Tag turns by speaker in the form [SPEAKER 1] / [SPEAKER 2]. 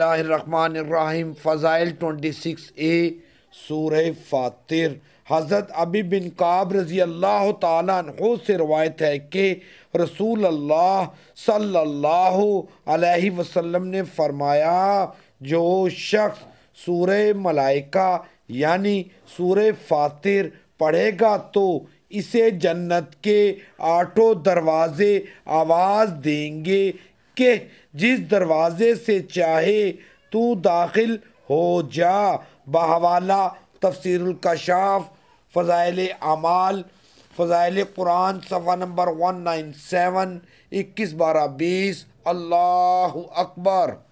[SPEAKER 1] रहीम फ़ज़ाइल twenty six ए सूर फ़ातिर हज़रत अबी बिन काब रज़ी अल्लाह तु से रवायत है कि रसूल अल्लाह सल्लल्लाहु अलैहि वसल्लम ने फ़रमाया जो शख्स सूर मलाइका यानी सूर फ़ातिर पढ़ेगा तो इसे जन्नत के आठों दरवाज़े आवाज़ देंगे के जिस दरवाज़े से चाहे तू दाखिल हो जा बहवाला कशाफ फाइल अमाल फ़ज़ाइल कुरान सफ़ा नंबर वन नाइन सेवन इक्कीस बारह बीस अल्लाह अकबर